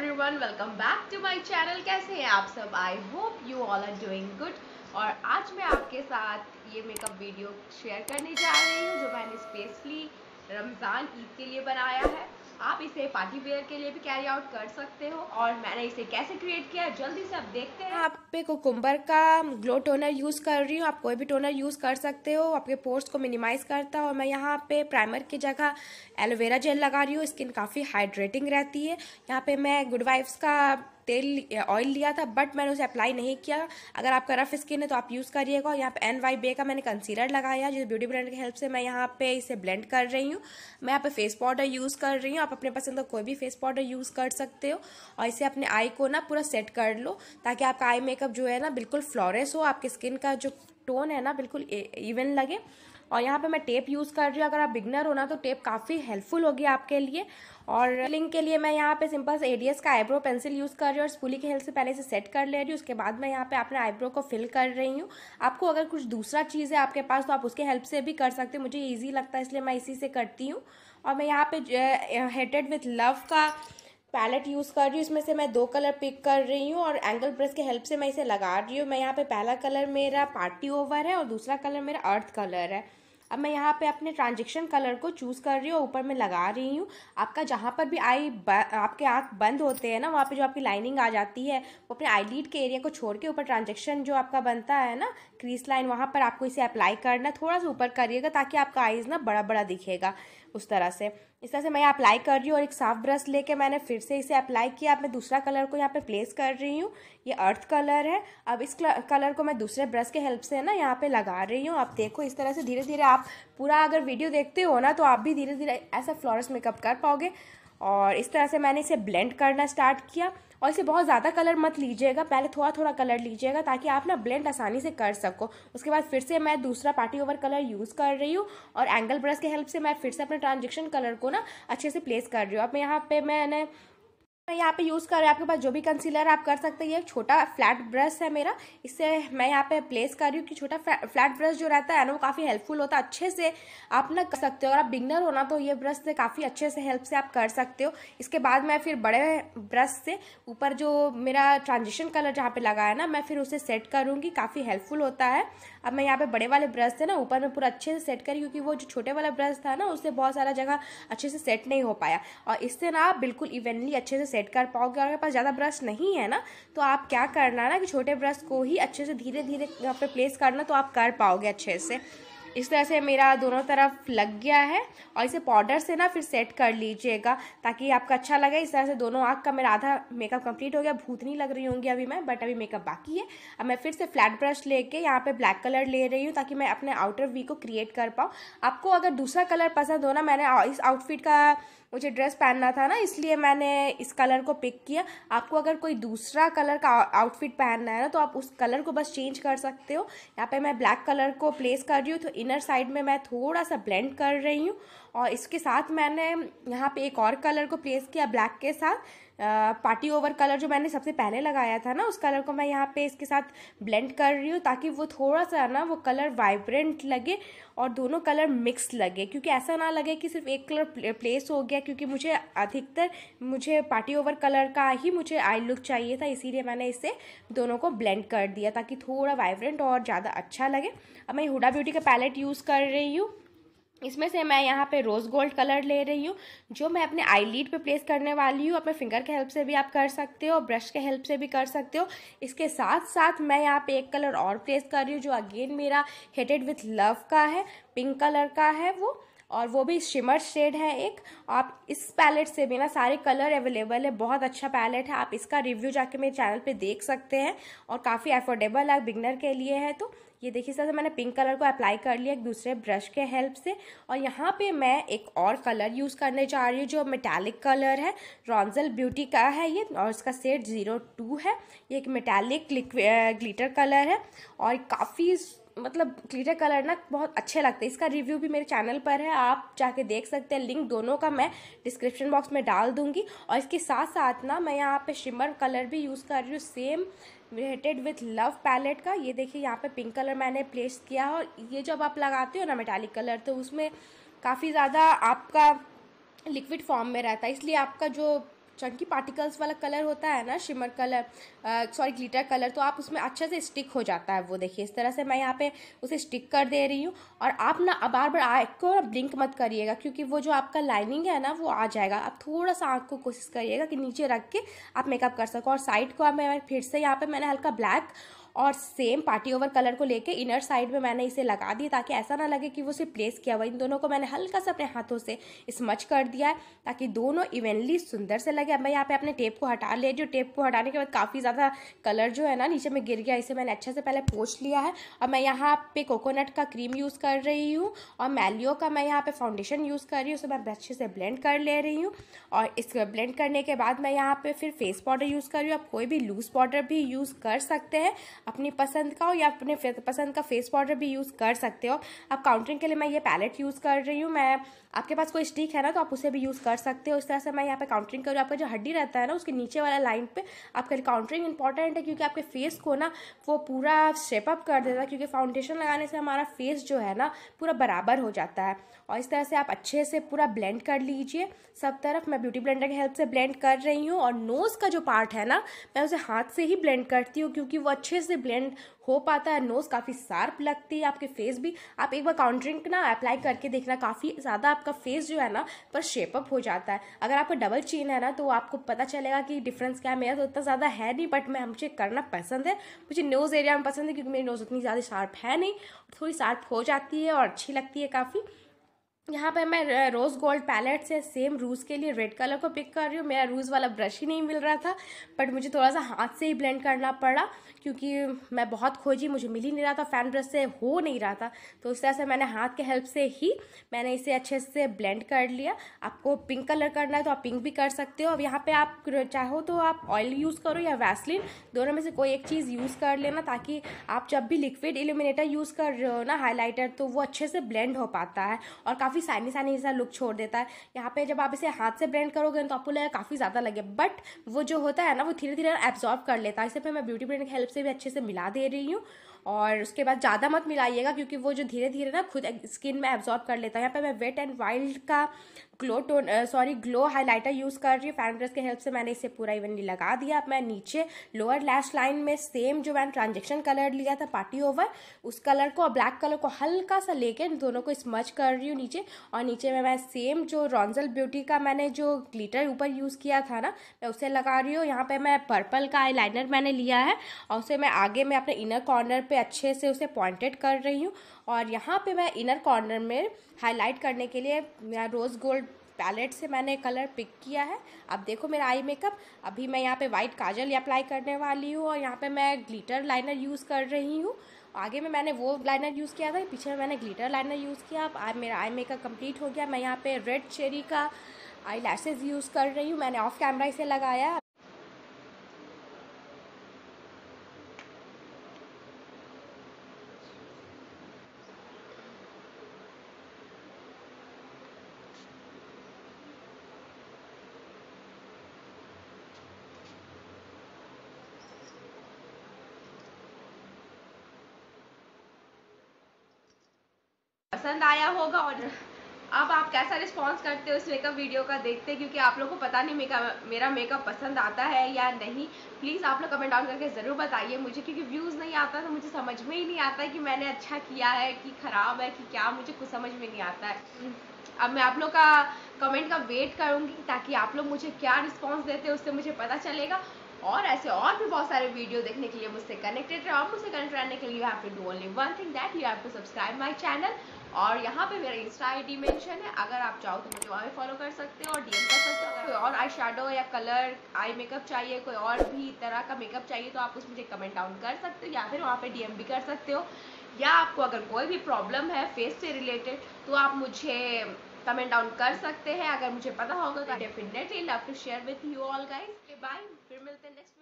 everyone welcome back to my channel कैसे हैं आप सब I hope you all are doing good और आज मैं आपके साथ ये मेकअप वीडियो शेयर करने जा रही हूँ जो मैंने स्पेशली रमज़ान ईद के लिए बनाया है आप इसे पार्टी वेयर के लिए भी कैरी आउट कर सकते हो और मैंने इसे कैसे क्रिएट किया जल्दी से आप देखते हैं आप पे कोकुम्बर का ग्लो टोनर यूज़ कर रही हूँ आप कोई भी टोनर यूज़ कर सकते हो आपके पोर्स को मिनिमाइज करता है और मैं यहाँ पे प्राइमर की जगह एलोवेरा जेल लगा रही हूँ स्किन काफ़ी हाइड्रेटिंग रहती है यहाँ पे मैं गुड वाइफ्स का तेल ऑयल लिया था बट मैंने उसे अप्लाई नहीं किया अगर आपका रफ स्किन है तो आप यूज़ करिएगा यहाँ पे एन वाई बे का मैंने कंसीलर लगाया जिस ब्यूटी ब्रांड की हेल्प से मैं यहाँ पे इसे ब्लेंड कर रही हूँ मैं यहाँ पे फेस पाउडर यूज़ कर रही हूँ आप अपने पसंद का कोई भी फेस पाउडर यूज़ कर सकते हो और इसे अपने आई को ना पूरा सेट कर लो ताकि आपका आई मेकअप जो है ना बिल्कुल फ्लॉरेस हो आपकी स्किन का जो टोन है ना बिल्कुल इवन लगे और यहाँ पे मैं टेप यूज़ कर रही हूँ अगर आप बिगनर हो ना तो टेप काफ़ी हेल्पफुल होगी आपके लिए और लिंक के लिए मैं यहाँ पे सिंपल से एडीएस का आईब्रो पेंसिल यूज़ कर रही हूँ और स्पूली के हेल्प से पहले से सेट कर ले रही हूँ उसके बाद मैं यहाँ पे अपने आईब्रो को फिल कर रही हूँ आपको अगर कुछ दूसरा चीज़ है आपके पास तो आप उसके हेल्प से भी कर सकते हो मुझे ईजी लगता है इसलिए मैं इसी से करती हूँ और मैं यहाँ पे हेटेड विथ लव का पैलेट यूज़ कर रही हूँ इसमें से मैं दो कलर पिक कर रही हूँ और एंगल ब्रश के हेल्प से मैं इसे लगा रही हूँ मैं यहाँ पे पहला कलर मेरा पार्टी ओवर है और दूसरा कलर मेरा अर्थ कलर है अब मैं यहाँ पे अपने ट्रांजेक्शन कलर को चूज़ कर रही हूँ ऊपर में लगा रही हूँ आपका जहाँ पर भी आई आपके आँख बंद होते हैं ना वहाँ पर जो आपकी लाइनिंग आ जाती है वो अपने आई लीड के एरिया को छोड़ के ऊपर ट्रांजेक्शन जो आपका बनता है ना क्रीस लाइन वहाँ पर आपको इसे अप्लाई करना थोड़ा सा ऊपर करिएगा ताकि आपका आईज़ ना बड़ा बड़ा दिखेगा उस तरह से इस तरह से मैं अप्लाई कर रही हूँ और एक साफ ब्रश लेके मैंने फिर से इसे अप्लाई किया अब मैं दूसरा कलर को यहाँ पे प्लेस कर रही हूँ ये अर्थ कलर है अब इस कलर को मैं दूसरे ब्रश के हेल्प से ना यहाँ पे लगा रही हूँ आप देखो इस तरह से धीरे धीरे आप पूरा अगर वीडियो देखते हो ना तो आप भी धीरे धीरे ऐसा फ्लॉरस मेकअप कर पाओगे और इस तरह से मैंने इसे ब्लेंड करना स्टार्ट किया और इसे बहुत ज़्यादा कलर मत लीजिएगा पहले थोड़ा थोड़ा कलर लीजिएगा ताकि आप ना ब्लेंड आसानी से कर सको उसके बाद फिर से मैं दूसरा पार्टी ओवर कलर यूज़ कर रही हूँ और एंगल ब्रश के हेल्प से मैं फिर से अपने ट्रांजेक्शन कलर को ना अच्छे से प्लेस कर रही हूँ अब यहाँ पर मैंने मैं यहाँ पे यूज़ कर रही हूँ आपके पास जो भी कंसीलर आप कर सकते हैं ये छोटा फ्लैट ब्रश है मेरा इससे मैं यहाँ पे प्लेस कर रही हूँ कि छोटा फ्लैट ब्रश जो रहता है ना वो काफ़ी हेल्पफुल होता है अच्छे से आप ना कर सकते हो अगर आप बिगनर हो ना तो ये ब्रश से काफ़ी अच्छे से हेल्प से आप कर सकते हो इसके बाद मैं फिर बड़े ब्रश से ऊपर जो मेरा ट्रांजिशन कलर जहाँ पर लगाया ना मैं फिर उसे सेट करूँगी काफ़ी हेल्पफुल होता है अब मैं यहाँ पर बड़े वाले ब्रश से ना ऊपर में पूरा अच्छे से सेट करी क्योंकि वो जो छोटे वाला ब्रश था ना उससे बहुत सारा जगह अच्छे से सेट नहीं हो पाया और इससे ना बिल्कुल इवेंटली अच्छे से सेट कर पाओगे और आपके पास ज़्यादा ब्रश नहीं है ना तो आप क्या करना ना कि छोटे ब्रश को ही अच्छे से धीरे धीरे यहाँ पर प्लेस करना तो आप कर पाओगे अच्छे से इस तरह से मेरा दोनों तरफ लग गया है और इसे पाउडर से ना फिर सेट कर लीजिएगा ताकि आपको अच्छा लगे इस तरह से दोनों आँख का मेरा आधा मेकअप कंप्लीट हो गया भूत नहीं लग रही होंगी अभी मैं बट अभी मेकअप बाकी है अब मैं फिर से फ्लैट ब्रश लेके यहाँ पे ब्लैक कलर ले रही हूँ ताकि मैं अपने आउटर वी को क्रिएट कर पाऊँ आपको अगर दूसरा कलर पसंद हो ना मैंने इस आउटफिट का मुझे ड्रेस पहनना था ना इसलिए मैंने इस कलर को पिक किया आपको अगर कोई दूसरा कलर का आउटफिट पहनना है ना तो आप उस कलर को बस चेंज कर सकते हो यहाँ पे मैं ब्लैक कलर को प्लेस कर रही हूँ तो इनर साइड में मैं थोड़ा सा ब्लेंड कर रही हूँ और इसके साथ मैंने यहाँ पे एक और कलर को प्लेस किया ब्लैक के साथ पार्टी ओवर कलर जो मैंने सबसे पहले लगाया था ना उस कलर को मैं यहाँ पे इसके साथ ब्लेंड कर रही हूँ ताकि वो थोड़ा सा ना वो कलर वाइब्रेंट लगे और दोनों कलर मिक्स लगे क्योंकि ऐसा ना लगे कि सिर्फ एक कलर प्लेस हो गया क्योंकि मुझे अधिकतर मुझे पार्टी ओवर कलर का ही मुझे आई लुक चाहिए था इसीलिए मैंने इसे दोनों को ब्लेंड कर दिया ताकि थोड़ा वाइब्रेंट और ज़्यादा अच्छा लगे अब मैं हुडा ब्यूटी का पैलेट यूज़ कर रही हूँ इसमें से मैं यहाँ पे रोज़ गोल्ड कलर ले रही हूँ जो मैं अपने आई लीड पर प्लेस करने वाली हूँ अपने फिंगर के हेल्प से भी आप कर सकते हो ब्रश के हेल्प से भी कर सकते हो इसके साथ साथ मैं यहाँ पे एक कलर और प्लेस कर रही हूँ जो अगेन मेरा हेटेड विथ लव का है पिंक कलर का है वो और वो भी शिमर शेड है एक आप इस पैलेट से भी ना सारे कलर अवेलेबल है बहुत अच्छा पैलेट है आप इसका रिव्यू जाके मेरे चैनल पे देख सकते हैं और काफ़ी अफोर्डेबल है बिगनर के लिए है तो ये देखिए सर मैंने पिंक कलर को अप्लाई कर लिया एक दूसरे ब्रश के हेल्प से और यहाँ पे मैं एक और कलर यूज़ करने जा रही हूँ जो मेटालिक कलर है रॉन्जल ब्यूटी का है ये और इसका सेट ज़ीरो टू है ये एक मेटालिक ग्लिटर कलर है और काफ़ी मतलब क्लिटर कलर ना बहुत अच्छे लगते हैं इसका रिव्यू भी मेरे चैनल पर है आप जाके देख सकते हैं लिंक दोनों का मैं डिस्क्रिप्शन बॉक्स में डाल दूंगी और इसके साथ साथ ना मैं यहाँ पे शिमर कलर भी यूज़ कर रही हूँ same related with love palette का ये देखिए यहाँ पे पिंक कलर मैंने प्लेस किया है और ये जब आप लगाते हो ना मेटालिक कलर तो उसमें काफ़ी ज़्यादा आपका लिक्विड फॉर्म में रहता है इसलिए आपका जो चंकी पार्टिकल्स वाला कलर होता है ना shimmer colour sorry glitter colour तो आप उसमें अच्छे से स्टिक हो जाता है वो देखिए इस तरह से मैं यहाँ पे उसे स्टिक कर दे रही हूँ और आप ना बार बार आँख को ब्लिंक मत करिएगा क्योंकि वो जो आपका लाइनिंग है ना वो आ जाएगा आप थोड़ा सा आँख को कोशिश करिएगा कि नीचे रख के आप मेकअप कर सको और साइड को आप मैं फिर से यहाँ पर मैंने हल्का ब्लैक और सेम पार्टी ओवर कलर को लेके इनर साइड में मैंने इसे लगा दी ताकि ऐसा ना लगे कि वो सिर्फ प्लेस किया हुआ इन दोनों को मैंने हल्का सा अपने हाथों से स्मच कर दिया है ताकि दोनों इवेंटली सुंदर से लगे अब मैं यहाँ पे अपने टेप को हटा ले जो टेप को हटाने के बाद काफ़ी ज़्यादा कलर जो है ना नीचे में गिर गया इसे मैंने अच्छे से पहले पोछ लिया है और मैं यहाँ पे कोकोनट का क्रीम यूज़ कर रही हूँ और मैलियो का मैं यहाँ पर फाउंडेशन यूज़ कर रही हूँ उसे मैं अच्छे से ब्लेंड कर ले रही हूँ और इस ब्लेंड करने के बाद मैं यहाँ पे फिर फेस पाउडर यूज़ कर रही हूँ आप कोई भी लूज़ पाउडर भी यूज़ कर सकते हैं अपनी पसंद का हो या अपने पसंद का फेस पाउडर भी यूज़ कर सकते हो अब काउंटरिंग के लिए मैं ये पैलेट यूज़ कर रही हूँ मैं आपके पास कोई स्टिक है ना तो आप उसे भी यूज़ कर सकते हो इस तरह से मैं यहाँ पे काउंटरिंग करूँ आपका जो हड्डी रहता है ना उसके नीचे वाला लाइन पर आपके लिए काउंटरिंग इंपॉर्टेंट है क्योंकि आपके फेस को ना वो पूरा शेपअप कर देता है क्योंकि फाउंडेशन लगाने से हमारा फेस जो है ना पूरा बराबर हो जाता है और इस तरह से आप अच्छे से पूरा ब्लेंड कर लीजिए सब तरफ मैं ब्यूटी ब्लेंडर की हेल्प से ब्लेंड कर रही हूँ और नोज़ का जो पार्ट है ना मैं उसे हाथ से ही ब्लेंड करती हूँ क्योंकि वो अच्छे से ब्लेंड हो पाता है नोज काफ़ी शार्प लगती है आपके फेस भी आप एक बार काउंटरिंग ना अप्लाई करके देखना काफ़ी ज़्यादा आपका फेस जो है ना पर शेपअप हो जाता है अगर आपका डबल चीन है ना तो आपको पता चलेगा कि डिफरेंस क्या है मेरा तो उतना ज़्यादा है नहीं बट मैं मुझे करना पसंद है मुझे नोज़ एरिया में पसंद है क्योंकि मेरी नोज़ उतनी ज़्यादा शार्प है नहीं थोड़ी शार्प हो जाती है और अच्छी लगती है काफ़ी यहाँ पे मैं रोज़ गोल्ड पैलेट से सेम रूज़ के लिए रेड कलर को पिक कर रही हूँ मेरा रूज़ वाला ब्रश ही नहीं मिल रहा था बट मुझे थोड़ा सा हाथ से ही ब्लेंड करना पड़ा क्योंकि मैं बहुत खोजी मुझे मिल ही नहीं रहा था फैन ब्रश से हो नहीं रहा था तो उस तरह से मैंने हाथ के हेल्प से ही मैंने इसे अच्छे से ब्लेंड कर लिया आपको पिंक कलर करना है तो आप पिंक भी कर सकते हो अब यहाँ पर आप चाहो तो आप ऑयल यूज़ करो या वैसलिन दोनों में से कोई एक चीज़ यूज़ कर लेना ताकि आप जब भी लिक्विड इल्यूमिनेटर यूज़ कर रहे हो ना हाईलाइटर तो वो अच्छे से ब्लेंड हो पाता है और काफ़ी काफ़ी सानी सानी जैसा लुक छोड़ देता है यहाँ पे जब आप इसे हाथ से ब्लेंड करोगे तो आपको लगेगा काफ़ी ज़्यादा लगे बट वो जो होता है ना वो धीरे धीरे एब्जॉर्व कर लेता है इसे मैं ब्यूटी ब्रेंड की हेल्प से भी अच्छे से मिला दे रही हूँ और उसके बाद ज़्यादा मत मिलाइएगा क्योंकि वो जो धीरे धीरे ना खुद स्किन में एब्जॉर्ब कर लेता है यहाँ पर मैं वेट एंड वाइल्ड का glow tone sorry glow highlighter use कर रही हूँ फैन ब्रश के हेल्प से मैंने इसे पूरा इवनली लगा दिया अब मैं नीचे लोअर लैश लाइन में सेम जो मैंने ट्रांजेक्शन कलर लिया था पार्टी ओवर उस कलर को और ब्लैक कलर को हल्का सा लेके दोनों को स्मच कर रही हूँ नीचे और नीचे में मैं सेम जो रॉन्जल ब्यूटी का मैंने जो ग्लीटर ऊपर यूज़ किया था ना मैं उसे लगा रही हूँ यहाँ पर मैं पर्पल का आई मैंने लिया है और उसे मैं आगे में अपने इनर कॉर्नर पे अच्छे से उसे पॉइंटेड कर रही हूँ और यहाँ पे मैं इनर कॉर्नर में हाईलाइट करने के लिए मेरा रोज़ गोल्ड पैलेट से मैंने कलर पिक किया है अब देखो मेरा आई मेकअप अभी मैं यहाँ पे वाइट काजल अप्लाई करने वाली हूँ और यहाँ पे मैं ग्लिटर लाइनर यूज़ कर रही हूँ आगे में मैंने वो लाइनर यूज़ किया था पीछे में मैंने ग्लिटर लाइनर यूज़ किया अब मेरा आई मेकअप कंप्लीट हो गया मैं यहाँ पे रेड चेरी का आई यूज़ कर रही हूँ मैंने ऑफ कैमरा इसे लगाया पसंद आया होगा और अब आप कैसा रिस्पॉन्स करते हो इस मेकअप वीडियो का देखते क्योंकि आप लोग को पता नहीं मेकअप मेरा मेकअप पसंद आता है या नहीं प्लीज़ आप लोग कमेंट डाउन करके ज़रूर बताइए मुझे क्योंकि व्यूज़ नहीं आता तो मुझे समझ में ही नहीं आता कि मैंने अच्छा किया है कि ख़राब है कि क्या मुझे कुछ समझ में नहीं आता है अब मैं आप लोग का कमेंट का वेट करूँगी ताकि आप लोग मुझे क्या रिस्पॉन्स देते हैं उससे मुझे पता चलेगा और ऐसे और भी बहुत सारे वीडियो देखने के लिए मुझसे कनेक्टेड रहे और मुझसे कनेक्ट रहने के लिए you have to do only one thing that you have to subscribe my channel और यहाँ पे मेरा इंस्टा आई डी है अगर आप चाहो तो मुझे वहाँ पे फॉलो कर सकते हो और डीएम कर सकते हो कोई और आई शेडो या कलर आई मेकअप चाहिए कोई और भी तरह का मेकअप चाहिए तो आप उस मुझे कमेंट डाउन कर सकते हो या फिर वहाँ पे डीएम भी कर सकते हो या आपको अगर कोई भी प्रॉब्लम है फेस से रिलेटेड तो आप मुझे कमेंट डाउन कर सकते हैं अगर मुझे पता होगा तो definitely love to share with you all guys bye फिर मिलते हैं नेक्स्ट